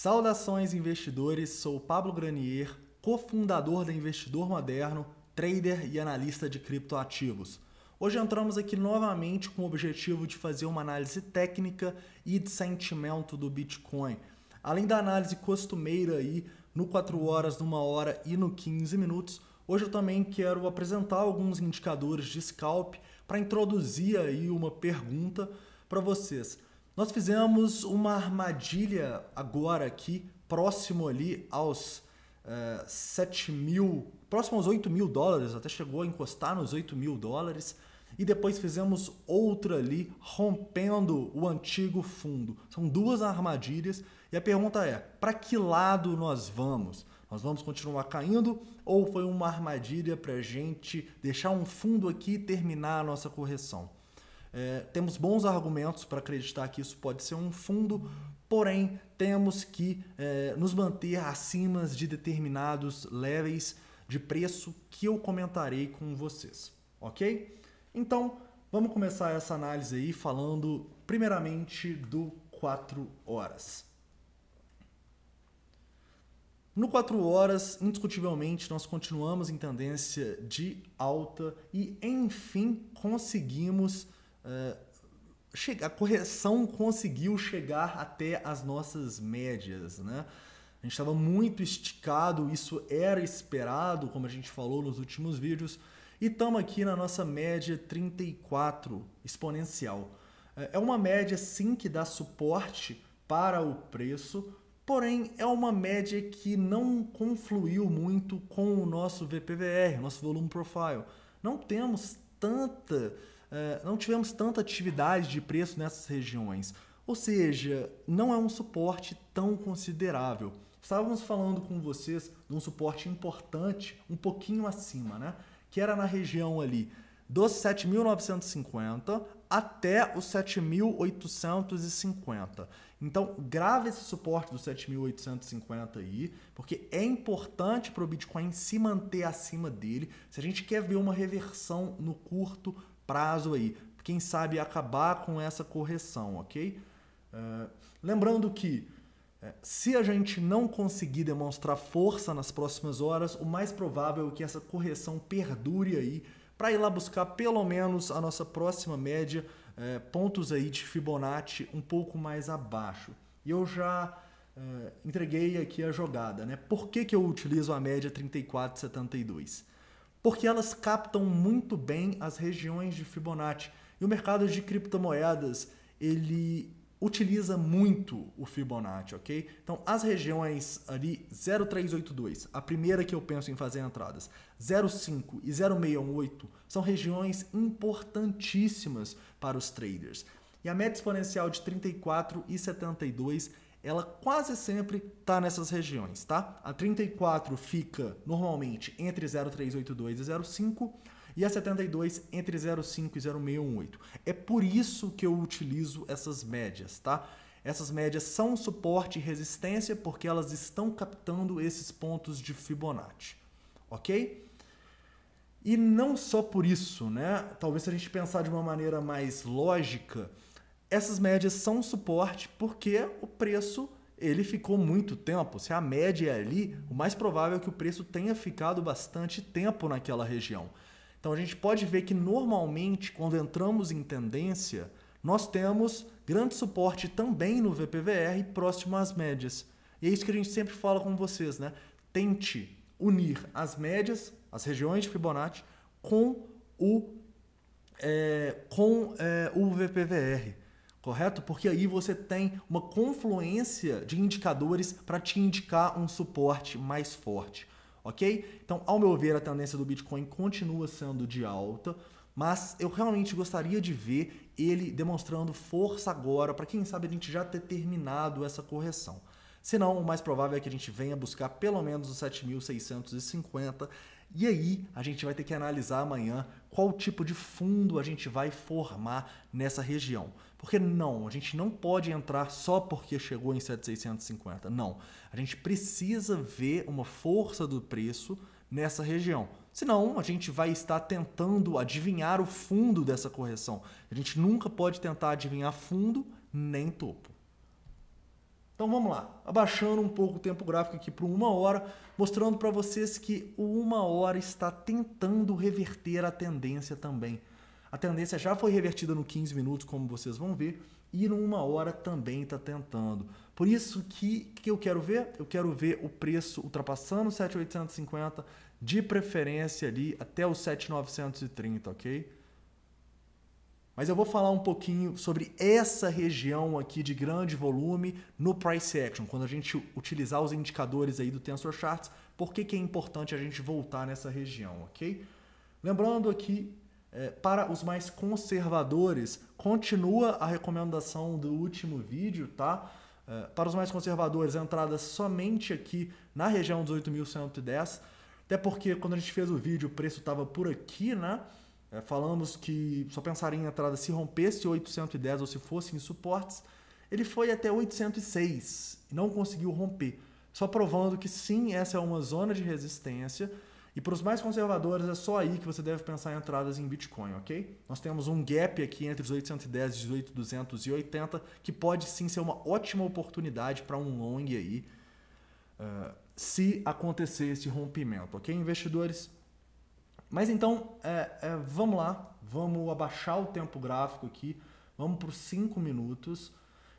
Saudações investidores, sou Pablo Granier, cofundador da Investidor Moderno, trader e analista de criptoativos. Hoje entramos aqui novamente com o objetivo de fazer uma análise técnica e de sentimento do Bitcoin. Além da análise costumeira aí no 4 horas, numa hora e no 15 minutos, Hoje eu também quero apresentar alguns indicadores de scalp para introduzir aí uma pergunta para vocês. Nós fizemos uma armadilha agora aqui, próximo ali aos uh, eh, 7 mil, próximo aos 8 mil dólares, até chegou a encostar nos 8 mil dólares. E depois fizemos outra ali, rompendo o antigo fundo. São duas armadilhas e a pergunta é: para que lado nós vamos? Nós vamos continuar caindo ou foi uma armadilha para a gente deixar um fundo aqui e terminar a nossa correção? É, temos bons argumentos para acreditar que isso pode ser um fundo, porém temos que é, nos manter acima de determinados levels de preço que eu comentarei com vocês, ok? Então vamos começar essa análise aí falando primeiramente do 4 horas. No 4 horas, indiscutivelmente, nós continuamos em tendência de alta e, enfim, conseguimos ah, a correção conseguiu chegar até as nossas médias, né? A gente estava muito esticado, isso era esperado, como a gente falou nos últimos vídeos, e estamos aqui na nossa média 34 exponencial. É, é uma média sim que dá suporte para o preço, porém é uma média que não confluiu muito com o nosso VPVR, nosso volume profile. Não temos tanta eh, não tivemos tanta atividade de preço nessas regiões. Ou seja, não é um suporte tão considerável. Estávamos falando com vocês de um suporte importante, um pouquinho acima, né? Que era na região ali dos 7.950 até os 7.850. Então, grave esse suporte dos 7.850 aí, porque é importante para o Bitcoin se manter acima dele. Se a gente quer ver uma reversão no curto prazo aí. Quem sabe acabar com essa correção, ok? Uh, lembrando que eh, se a gente não conseguir demonstrar força nas próximas horas, o mais provável é que essa correção perdure aí para ir lá buscar pelo menos a nossa próxima média, eh, pontos aí de Fibonacci um pouco mais abaixo. E eu já entreguei aqui a jogada, né? Por que, que eu utilizo a média 34,72? porque elas captam muito bem as regiões de Fibonacci. E o mercado de criptomoedas, ele utiliza muito o Fibonacci, ok? Então, as regiões ali 0382, a primeira que eu penso em fazer entradas, 05 e 0618 são regiões importantíssimas para os traders. E a média exponencial de 34 e 72 ela quase sempre está nessas regiões, tá? A 34 fica normalmente entre 0382 e 05 e a 72 entre 05 e 0618. É por isso que eu utilizo essas médias, tá? Essas médias são suporte e resistência porque elas estão captando esses pontos de Fibonacci, ok? E não só por isso, né? Talvez se a gente pensar de uma maneira mais lógica, essas médias são suporte porque o preço ele ficou muito tempo. Se a média é ali, o mais provável é que o preço tenha ficado bastante tempo naquela região. Então a gente pode ver que normalmente, quando entramos em tendência, nós temos grande suporte também no VPVR próximo às médias. E é isso que a gente sempre fala com vocês, né? Tente unir as médias, as regiões de Fibonacci, com o, é, com, é, o VPVR correto? Porque aí você tem uma confluência de indicadores para te indicar um suporte mais forte, ok? Então, ao meu ver, a tendência do Bitcoin continua sendo de alta, mas eu realmente gostaria de ver ele demonstrando força agora, para quem sabe a gente já ter terminado essa correção. Se não, o mais provável é que a gente venha buscar pelo menos os 7.650 e aí a gente vai ter que analisar amanhã qual tipo de fundo a gente vai formar nessa região. Porque não, a gente não pode entrar só porque chegou em 7,650. Não. A gente precisa ver uma força do preço nessa região. Senão, a gente vai estar tentando adivinhar o fundo dessa correção. A gente nunca pode tentar adivinhar fundo nem topo. Então vamos lá, abaixando um pouco o tempo gráfico aqui para uma hora, mostrando para vocês que o uma hora está tentando reverter a tendência também. A tendência já foi revertida no 15 minutos, como vocês vão ver, e no uma hora também está tentando. Por isso que que eu quero ver? Eu quero ver o preço ultrapassando 7.850, de preferência ali até os 7.930, ok? mas eu vou falar um pouquinho sobre essa região aqui de grande volume no price action, quando a gente utilizar os indicadores aí do Tensor Charts, por que, que é importante a gente voltar nessa região, ok? Lembrando aqui, é, para os mais conservadores, continua a recomendação do último vídeo, tá? É, para os mais conservadores, a entrada somente aqui na região dos 8.110, até porque quando a gente fez o vídeo o preço estava por aqui, né? É, falamos que só pensaria em entrada se rompesse 810 ou se fossem suportes. Ele foi até 806 e não conseguiu romper. Só provando que sim, essa é uma zona de resistência. E para os mais conservadores, é só aí que você deve pensar em entradas em Bitcoin, ok? Nós temos um gap aqui entre os 810 e os 8280, que pode sim ser uma ótima oportunidade para um long aí, uh, se acontecer esse rompimento, ok, investidores? Mas então, é, é, vamos lá, vamos abaixar o tempo gráfico aqui, vamos para os 5 minutos.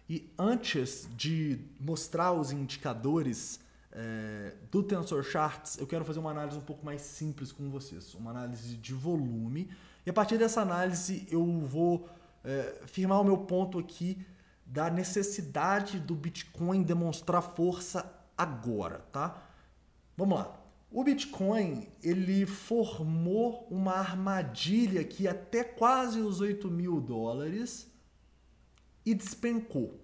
E antes de mostrar os indicadores é, do Tensor Charts, eu quero fazer uma análise um pouco mais simples com vocês, uma análise de volume. E a partir dessa análise eu vou é, firmar o meu ponto aqui da necessidade do Bitcoin demonstrar força agora, tá? Vamos lá. O Bitcoin, ele formou uma armadilha que até quase os 8 mil dólares e despencou,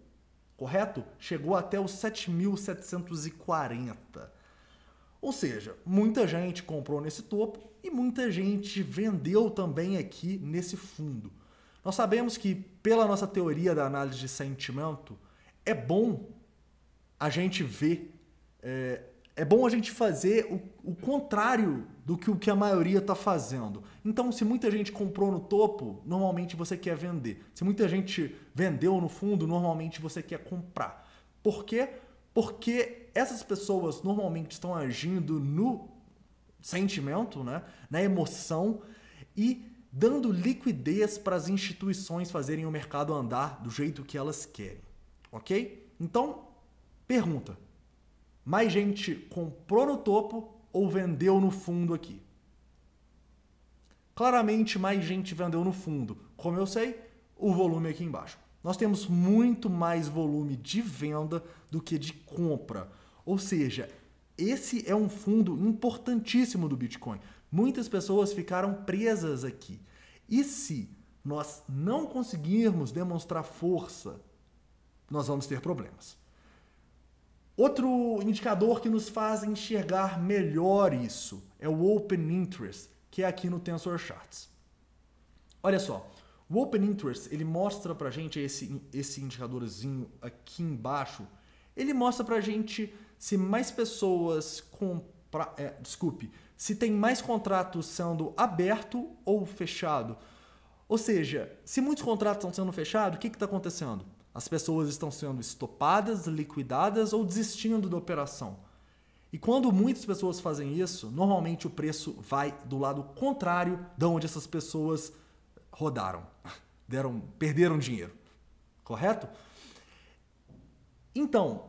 correto? Chegou até os 7.740. Ou seja, muita gente comprou nesse topo e muita gente vendeu também aqui nesse fundo. Nós sabemos que, pela nossa teoria da análise de sentimento, é bom a gente ver... É, é bom a gente fazer o, o contrário do que o que a maioria está fazendo. Então, se muita gente comprou no topo, normalmente você quer vender. Se muita gente vendeu no fundo, normalmente você quer comprar. Por quê? Porque essas pessoas normalmente estão agindo no sentimento, né? na emoção e dando liquidez para as instituições fazerem o mercado andar do jeito que elas querem. Ok? Então, pergunta: mais gente comprou no topo ou vendeu no fundo aqui? Claramente, mais gente vendeu no fundo. Como eu sei, o volume é aqui embaixo. Nós temos muito mais volume de venda do que de compra. Ou seja, esse é um fundo importantíssimo do Bitcoin. Muitas pessoas ficaram presas aqui. E se nós não conseguirmos demonstrar força, nós vamos ter problemas. Outro indicador que nos faz enxergar melhor isso é o Open Interest, que é aqui no Tensor Charts. Olha só, o Open Interest ele mostra pra gente esse, esse indicadorzinho aqui embaixo. Ele mostra pra gente se mais pessoas compram, é, desculpe, se tem mais contratos sendo aberto ou fechado. Ou seja, se muitos contratos estão sendo fechados, o que está acontecendo? As pessoas estão sendo estopadas, liquidadas ou desistindo da operação. E quando muitas pessoas fazem isso, normalmente o preço vai do lado contrário de onde essas pessoas rodaram, deram, perderam dinheiro. Correto? Então,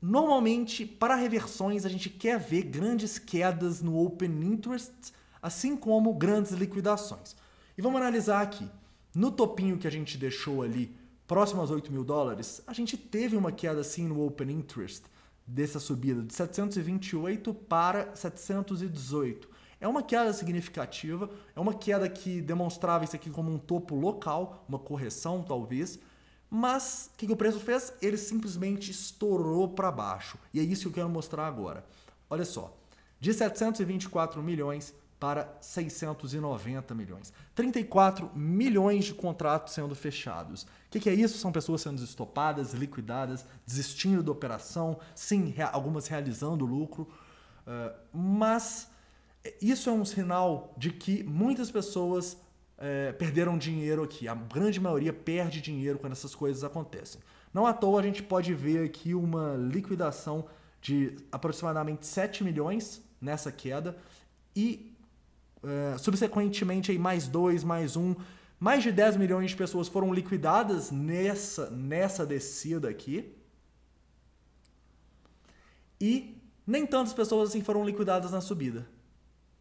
normalmente para reversões a gente quer ver grandes quedas no open interest, assim como grandes liquidações. E vamos analisar aqui. No topinho que a gente deixou ali próximo aos 8 mil dólares, a gente teve uma queda assim no open interest dessa subida de 728 para 718. É uma queda significativa, é uma queda que demonstrava isso aqui como um topo local, uma correção talvez, mas o que, que o preço fez? Ele simplesmente estourou para baixo. E é isso que eu quero mostrar agora. Olha só, de 724 milhões para 690 milhões. 34 milhões de contratos sendo fechados. O que, que, é isso? São pessoas sendo estopadas, liquidadas, desistindo da operação, sim, algumas realizando lucro, uh, mas eh, isso é um sinal de que muitas pessoas uh, perderam dinheiro aqui. A grande maioria perde dinheiro quando essas coisas acontecem. Não à toa a gente pode ver aqui uma liquidação de aproximadamente 7 milhões nessa queda e é, subsequentemente, aí, mais dois, mais um. Mais de 10 milhões de pessoas foram liquidadas nessa, nessa descida aqui. E nem tantas pessoas assim foram liquidadas na subida.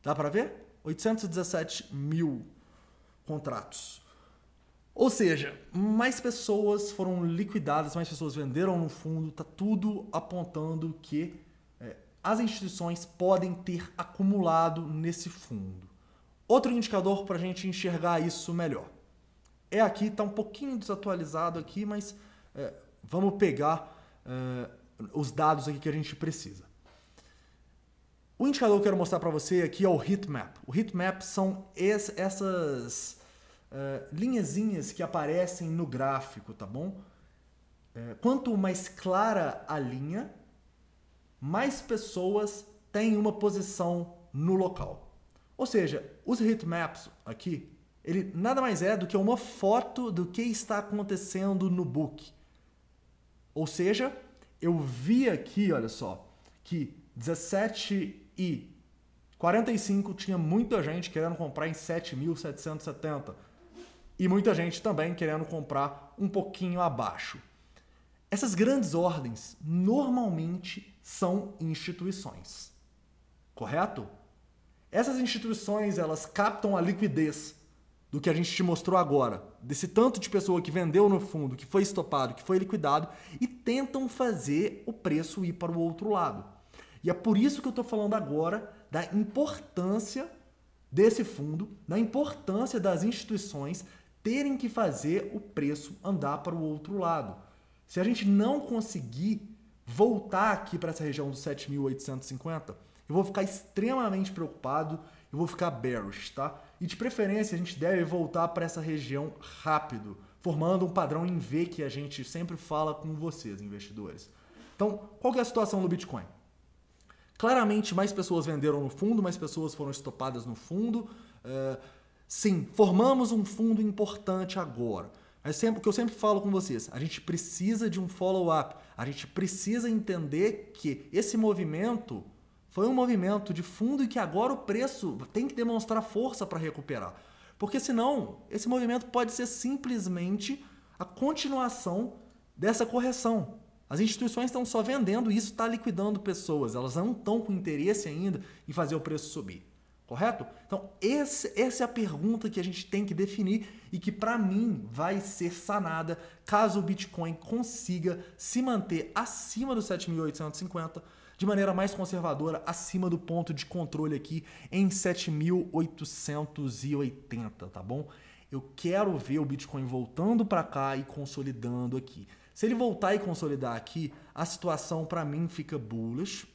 Dá para ver? 817 mil contratos. Ou seja, mais pessoas foram liquidadas, mais pessoas venderam no fundo, tá tudo apontando que é, as instituições podem ter acumulado nesse fundo. Outro indicador para a gente enxergar isso melhor. É aqui, está um pouquinho desatualizado aqui, mas é, vamos pegar é, os dados aqui que a gente precisa. O indicador que eu quero mostrar para você aqui é o heatmap. O heatmap são es, essas é, linhazinhas que aparecem no gráfico, tá bom? É, quanto mais clara a linha, mais pessoas têm uma posição no local. Ou seja, os heatmaps aqui, ele nada mais é do que uma foto do que está acontecendo no book. Ou seja, eu vi aqui, olha só, que 17 e 45 tinha muita gente querendo comprar em 7.770 e muita gente também querendo comprar um pouquinho abaixo. Essas grandes ordens normalmente são instituições, correto? Essas instituições, elas captam a liquidez do que a gente te mostrou agora, desse tanto de pessoa que vendeu no fundo, que foi estopado, que foi liquidado, e tentam fazer o preço ir para o outro lado. E é por isso que eu estou falando agora da importância desse fundo, da importância das instituições terem que fazer o preço andar para o outro lado. Se a gente não conseguir voltar aqui para essa região dos 7.850, eu vou ficar extremamente preocupado, eu vou ficar bearish, tá? E de preferência a gente deve voltar para essa região rápido, formando um padrão em V que a gente sempre fala com vocês, investidores. Então, qual é a situação do Bitcoin? Claramente, mais pessoas venderam no fundo, mais pessoas foram estopadas no fundo. Uh, sim, formamos um fundo importante agora. Mas sempre, o que eu sempre falo com vocês, a gente precisa de um follow-up. A gente precisa entender que esse movimento foi um movimento de fundo e que agora o preço tem que demonstrar força para recuperar. Porque senão, esse movimento pode ser simplesmente a continuação dessa correção. As instituições estão só vendendo e isso está liquidando pessoas. Elas não estão com interesse ainda em fazer o preço subir. Correto? Então, esse, essa é a pergunta que a gente tem que definir e que, para mim, vai ser sanada caso o Bitcoin consiga se manter acima dos 7.850 de maneira mais conservadora, acima do ponto de controle aqui em 7.880, tá bom? Eu quero ver o Bitcoin voltando para cá e consolidando aqui. Se ele voltar e consolidar aqui, a situação para mim fica bullish,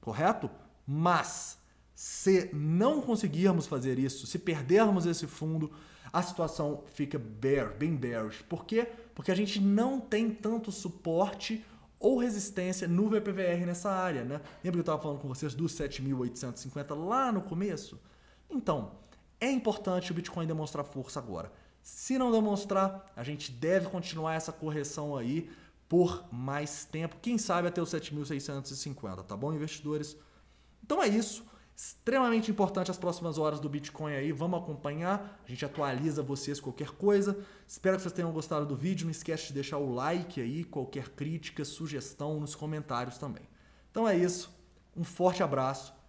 correto? Mas se não conseguirmos fazer isso, se perdermos esse fundo, a situação fica bear, bem bearish. Por quê? Porque a gente não tem tanto suporte ou resistência no VPVR nessa área, né? Lembra que eu estava falando com vocês dos 7.850 lá no começo? Então, é importante o Bitcoin demonstrar força agora. Se não demonstrar, a gente deve continuar essa correção aí por mais tempo, quem sabe até os 7.650, tá bom, investidores? Então é isso. Extremamente importante as próximas horas do Bitcoin aí, vamos acompanhar. A gente atualiza vocês qualquer coisa. Espero que vocês tenham gostado do vídeo. Não esquece de deixar o like aí, qualquer crítica, sugestão nos comentários também. Então é isso. Um forte abraço